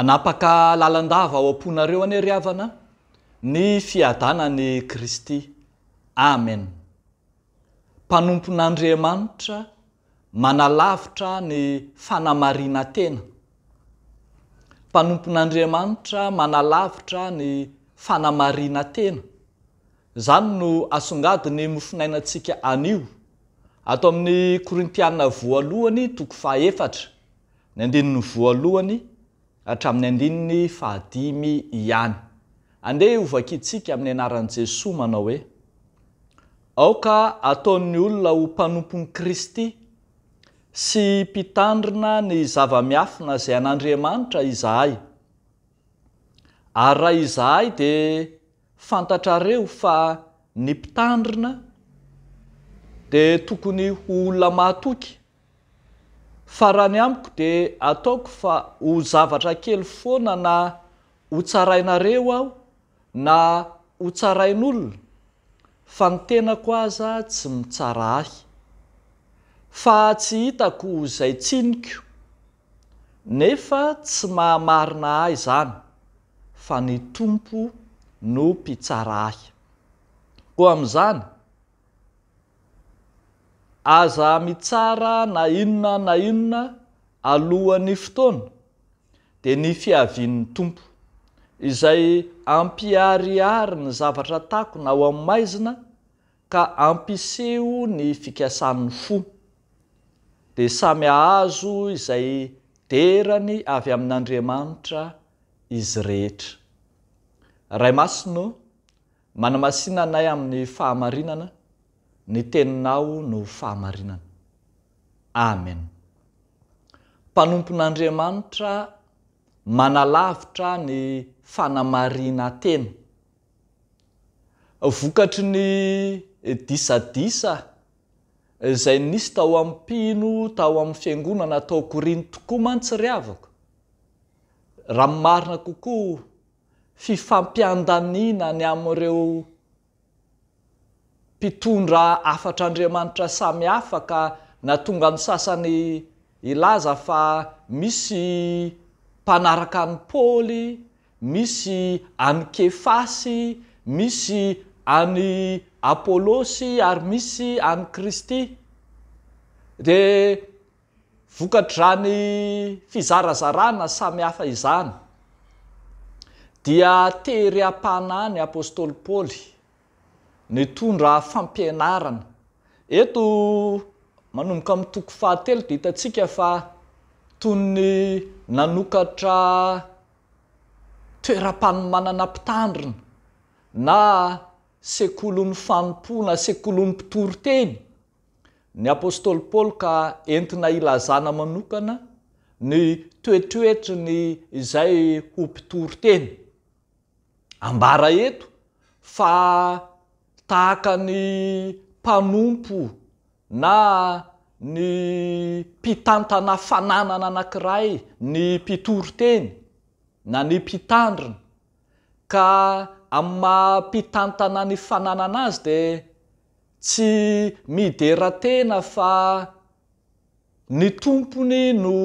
anapaka lalandava ao am-ponareo any ariavana ny fiadanaany kristy amen mpanompon'andriamanitra manalavitra ny fanamarina tena mpanompon'andriamanitra manalavitra ny fanamarina tena zany no asongadiny mifinainatsika anio atao amin'ny korintiana voalohany toko faefatra ny andinny voalohany atramin'ny andininy fahadimy ihany andeh ovaky itsika amin'ny anaran' jesos manao hoe aoka ataon'ny olona ho mpanompon'ny kristy sy mpitandrina ny zava-miafina zay an'andriamanitra izahay ary raha izahay de fantatrareo fa ny mpitandrina de tokony ho olona matoky fa ra ny amiko de ataoko fa ho zavatra kely foana na ho tsarainareo aho na ho tsarain'olona fa ny tenako aza tsy mitsara ahy fa tsy hitako zay tsiniko nefa tsy mahamarina ay zany fa ny tompo no mpitsara ahy ko am'izany aza amitsara na inona na inona alohan'ny fotoana de ny fiavin'ny tompo izay ampiariary ny zavatra tako na ao amin'ny maizina ka ampiseho ny fikasany fo de samy ahazo izay derany avy amin'andriamanitra izy rehetra ray masino manamasina anay amin'ny fahamarinana ny teninao no fahamarinana amen mpanompon'andriamanitra manalavitra ny fanamarinantena vokatry ny disadisa zay nisy tao amiy pino tao amin'ny fiangonana ataokoriny tokoa mantsiry avako raha nmarina kokoa fifampiandanina ny amiireo mpitondra afatr'andriamanitra samyhafa ka na tonga any sasany ilaza fa misy mpanaraka any paoly misy any kefasy misy any apôlôsy ary misy any kristy de vokatr' rany fizarazarana samyhafa izany dia tery ampahnany apôstôly paly ny tondra fampianarana eto manomboka ami'ny toko fahatelo de hitatsika fa to ny nanokatra toera-pani manana mpitandrina na sek'olon'ny fanompo na sek'olon'ny mpitoro teny ny apôstôly paooly ka entina ilazana manokana ny toetroetriny izay ho mpitoro teny ambara eto fa tahaka ny mpanompo na ny mpitantana fananana anankiray ny mpitoro teny na ny mpitandrina ka amymampitantana ny fananana azy de tsy midera-tena fa ny tompony no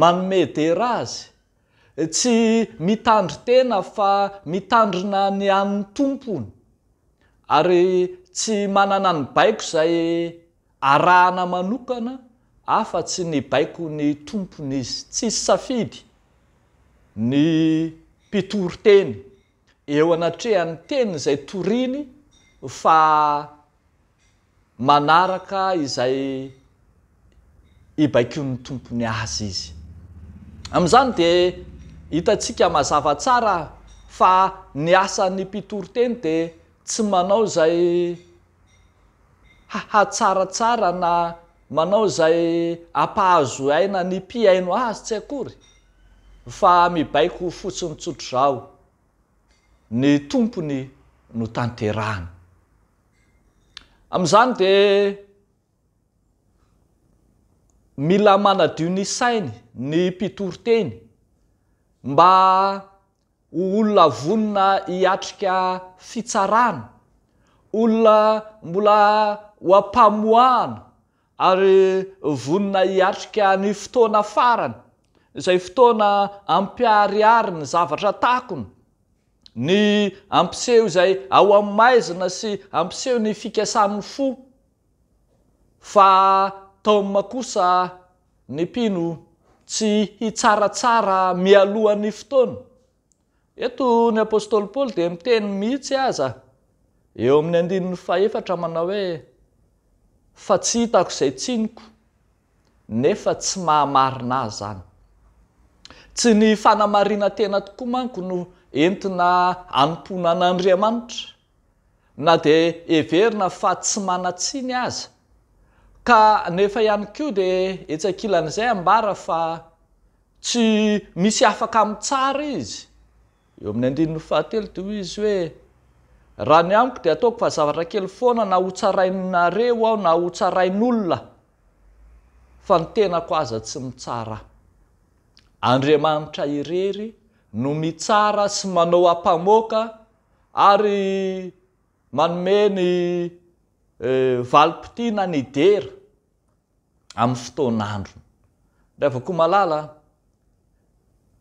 manome dera azy tsy mitandry tena fa mitandrina ny ann'ny tompony ary tsy manana ny baiko zay arahana manokana afa tsy ny baiko ny tompony izy tsi sy safidy ny mpitoro teny eo anatrehan'ny teny zay toriny fa manaraka izay i baikony tompony azy izy am'izany de hitatsika mazava tsara fa ny asany mpitoroteny de tsy manao zay ahatsaratsara na manao zay ampahazo aina ny mpiaino azy tsy akory fa mibaiko fotsiny tsotrozao ny tompony no tanterana am'izany de mila manadio ny sainy ny pitoroteny mba olona vonina hiatrika fitsarana olona mbola ho ampamoahana ary vonina hiatrika ny fotoana farany zay fotoana ampiariary ny zavatra takony ny ampiseho zay ao am'y maizina sy ampiseho ny fikasannnny fo fa tao amyy makosa ny pino tsy hitsaratsara mialohan'ny fotoana eto ny apôstôly paoly de miteny mihitsy aza eo amin'ny andiny ny fahefatra manao hoe fa tsy hitako izay tsiniko nefa tsy mahamarina azy zany tsy ny fanamariana tena tokoa manko no entina anompona anaandriamanitra na de everina fa tsy manatsiny aza ka nefa ihany kio de etsakilan' izay ambara fa tsy misy afaka ami'ntsara izy eo amin'ny andininyfahatelo de o izy hoe raha ny amiko de ataoko fazavatra kely foana na hotsarain'nareo aho na hotsarain'olona fa ny tenako aza tsy mitsara andrimanitra irery no mitsara sy manao ampamoka ary manomeny e, valipitina nidera amin'ny fotonandro ra vaoko malala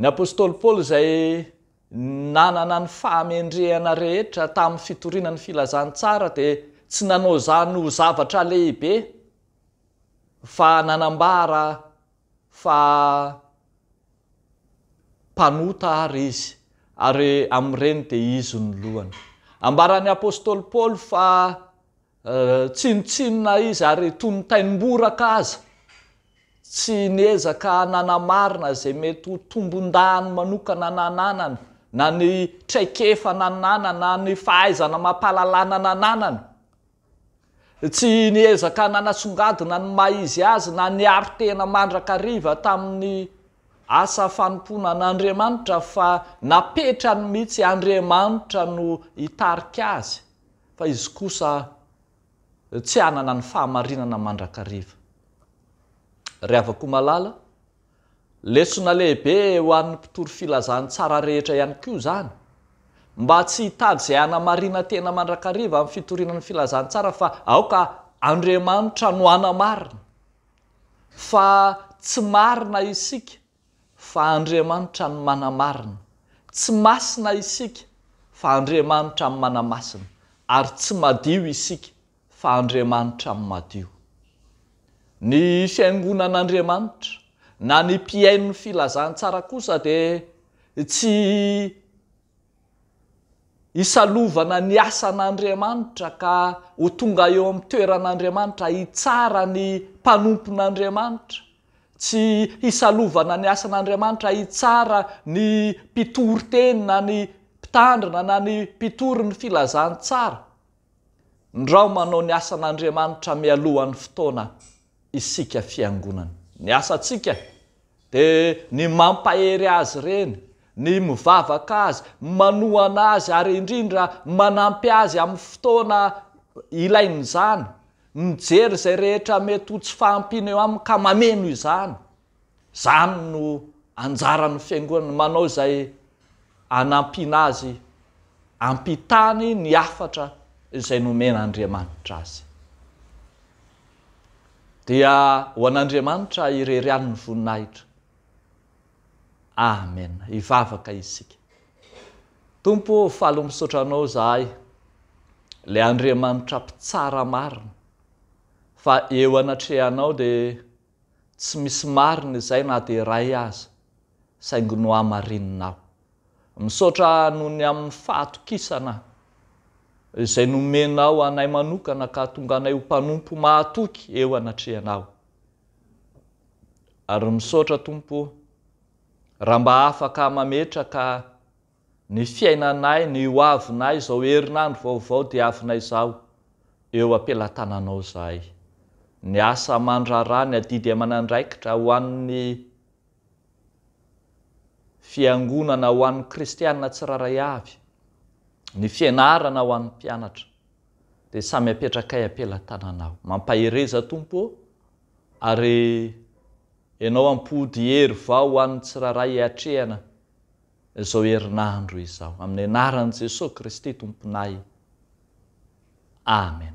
ny apôstôly paôly zay nanana ny faamendrehana rehetra tamin'ny fitorinany filazantsara de tsy nanao za no zavatra lehibe fa nanambara fa mpanota ary izy ary am''ireny de izy ny lohany ambaran'ny apôstôly paoly fa eh, tsinotsinona izy ary tonotainimboraka aza tsy niezaka nanamarina zay mety hotombon-daany manokana nananany na ny traikefa na nnana na ny fahaizana mampalalanana nanany tsy niezaka nanasongadina ny maizy azy na ny aritena mandrakaariva tamin'ny asa fanomponanaandriamanitra fa napetra ny mihitsy andriamanitra no itarik' azy fa izy kosa tsy anana ny fahamarinana mandrakariva ry avako ho malala lesona lehibe ho an'ny mpitoro filazantsara rehetra ihany kio zany mba tsy hitary zay anamarina tena mandrakariva ami'ny fitorinany filazantsara fa aoka andriamanitra no anamarina fa tsy marina isika fa andriamanitra no manamarina tsy masina isika fa andriamanitra ay manamasina ary tsy madio isika fa andriamanitra y madio ny fiangonan'andriamanitra na ny mpiain ny filazantsara kosa di tsy isalovana ny asan'andriamanitra ka ho tonga eo ami'ny toeran'andriamanitra hitsara ny mpanompon'andriamanitra tsy isalovana ny asan'andriamanitra hitsara ny mpitory teny na ny mpitandrina na ny mpitory ny filazan tsara ndrao manao ny asan'andriamanitra mialohan'ny fotoana isika fiangonany ny asatsika de ny mampahery azy ireny ny mivavaka azy manoana azy ary indrindra manampy azy ami'y fotoana ilain' izany mijery zay rehetra mety hotsy fahampina eo amiy ka mameno izany zany no anjarany fiangonany manao zay anampina azy ampitany ny afatra izay nomenaandriamanitra azy dia ho an'andriamanitra irery anny voninahitra amen ivavaka isika tompo falo misaotra anao zahay le andriamanitra mpitsara marina fa eo anatrehanao de tsy misy mariny zay na de ray aza saingono amarininao misaotra noho ny amin'ny faatokisana zay nomenao anay manokana ka htonga anay ho mpanompo mahatoky eo anatreanao ary misaotra tompo raha mba afaka mametraka ny fiainanay ny ho avinay zao herinandro vaovao de avinay zao eo ampelatananao zahay ny asa mandrara ny adidy amanandraikitra ho an'ny fiangonana ho an'ny kristianna tsiraray avy ny fianarana ho an'ny mpianatra de samy apetraka ay ampela-tananao mampahereza tompo ary ianao ampody hery vao hoan'ny tsi rara hiatrehana zao herinandro izao amin'ny anaran' jesos kristy tomponay amen